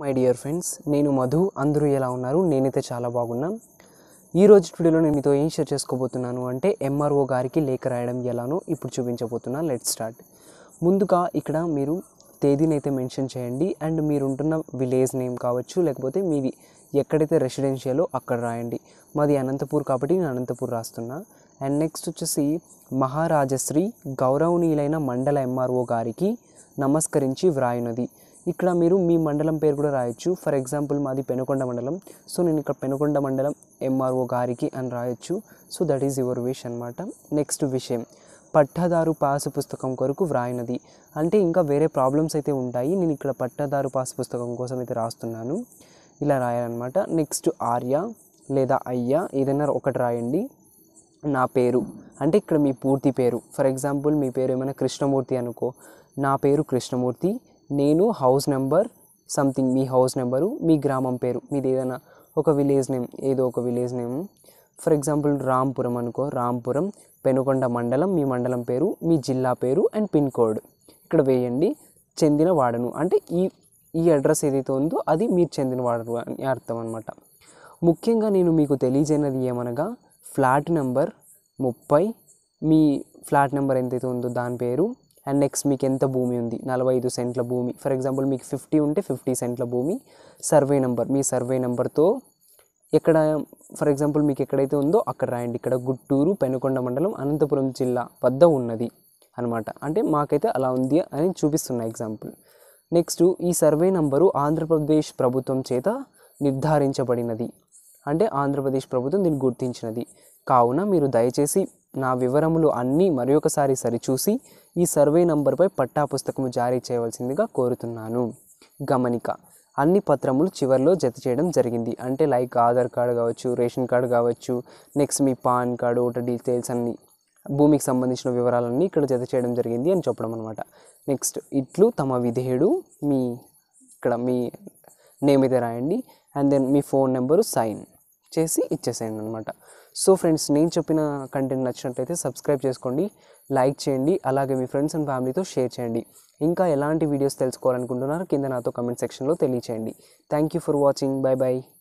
my dear friends నేను మధు అందరూ ఎలా ఉన్నారు నేనైతే చాలా బాగున్నా ఈరోజు వీడియోలో నేను మీతో ఏం షేర్ చేసుకోబోతున్నాను అంటే ఎంఆర్ఓ గారికి లేఖ రాయడం ఎలానో ఇప్పుడు చూపించబోతున్నా లెట్ స్టార్ట్ ముందుగా ఇక్కడ మీరు తేదీనైతే మెన్షన్ చేయండి అండ్ మీరుంటున్న విలేజ్ నేమ్ కావచ్చు లేకపోతే మీది ఎక్కడైతే రెసిడెన్షియలో అక్కడ రాయండి మాది అనంతపూర్ కాబట్టి నేను అనంతపూర్ రాస్తున్నా అండ్ నెక్స్ట్ వచ్చేసి మహారాజశ్రీ గౌరవనీయులైన మండల ఎంఆర్ఓ గారికి నమస్కరించి వ్రాయినది ఇక్కడ మీరు మీ మండలం పేరు కూడా రాయొచ్చు ఫర్ ఎగ్జాంపుల్ మాది పెనుకొండ మండలం సో నేను ఇక్కడ పెనుకొండ మండలం ఎంఆర్ఓ గారికి అని రాయొచ్చు so that is your wish అనమాట నెక్స్ట్ విషయం పట్టాదారు పాసు పుస్తకం కొరకు వ్రాయినది అంటే ఇంకా వేరే ప్రాబ్లమ్స్ అయితే ఉంటాయి నేను ఇక్కడ పట్టాదారు పాసు పుస్తకం కోసం అయితే రాస్తున్నాను ఇలా రాయాలన్నమాట నెక్స్ట్ ఆర్య లేదా అయ్య ఏదైనా ఒకటి రాయండి నా పేరు అంటే ఇక్కడ మీ పూర్తి పేరు ఫర్ ఎగ్జాంపుల్ మీ పేరు ఏమైనా కృష్ణమూర్తి అనుకో నా పేరు కృష్ణమూర్తి నేను హౌస్ నెంబర్ సంథింగ్ మీ హౌస్ నెంబరు మీ గ్రామం పేరు మీది ఏదైనా ఒక విలేజ్ నేమ్ ఏదో ఒక village name for example Rampuram అనుకో రాంపురం పెనుకొండ మండలం మీ మండలం పేరు మీ జిల్లా పేరు అండ్ పిన్ కోడ్ ఇక్కడ వేయండి చెందిన వాడను అంటే ఈ ఈ అడ్రస్ ఏదైతే ఉందో అది మీరు చెందిన వాడరు అని అర్థం అనమాట ముఖ్యంగా నేను మీకు తెలియజేయనది ఏమనగా ఫ్లాట్ నెంబర్ ముప్పై మీ ఫ్లాట్ నెంబర్ ఎంతైతే ఉందో దాని పేరు అండ్ నెక్స్ట్ మీకు ఎంత భూమి ఉంది నలభై ఐదు సెంట్ల భూమి ఫర్ ఎగ్జాంపుల్ మీకు ఫిఫ్టీ ఉంటే ఫిఫ్టీ సెంట్ల భూమి సర్వే నెంబర్ మీ సర్వే నెంబర్తో ఎక్కడ ఫర్ ఎగ్జాంపుల్ మీకు ఎక్కడైతే ఉందో అక్కడ రాయండి ఇక్కడ గుట్టూరు పెనుకొండ మండలం అనంతపురం జిల్లా వద్ద ఉన్నది అనమాట అంటే మాకైతే అలా ఉంది అని చూపిస్తున్న ఎగ్జాంపుల్ నెక్స్ట్ ఈ సర్వే నంబరు ఆంధ్రప్రదేశ్ ప్రభుత్వం చేత నిర్ధారించబడినది అంటే ఆంధ్రప్రదేశ్ ప్రభుత్వం దీన్ని గుర్తించినది కావున మీరు దయచేసి నా వివరములు అన్నీ మరొకసారి సరిచూసి ఈ సర్వే నంబర్పై పట్టా పుస్తకము జారీ చేయవలసిందిగా కోరుతున్నాను గమనిక అన్ని పత్రములు చివరిలో జత చేయడం జరిగింది అంటే లైక్ ఆధార్ కార్డు కావచ్చు రేషన్ కార్డు కావచ్చు నెక్స్ట్ మీ పాన్ కార్డు ఓటర్ డీటెయిల్స్ అన్ని భూమికి సంబంధించిన వివరాలన్నీ ఇక్కడ జత చేయడం జరిగింది అని చెప్పడం అనమాట నెక్స్ట్ ఇట్లు తమ విధేయుడు మీ ఇక్కడ మీ నేమ్ ఇదే రాయండి అండ్ దెన్ మీ ఫోన్ నెంబరు సైన్ చేసి ఇచ్చేసేయండి అనమాట సో ఫ్రెండ్స్ నేను చెప్పిన కంటెంట్ నచ్చినట్లయితే సబ్స్క్రైబ్ చేసుకోండి లైక్ చేయండి అలాగే మీ ఫ్రెండ్స్ అండ్ ఫ్యామిలీతో షేర్ చేయండి ఇంకా ఎలాంటి వీడియోస్ తెలుసుకోవాలనుకుంటున్నారో కింద నాతో కమెంట్ సెక్షన్లో తెలియచేయండి thank you for watching bye bye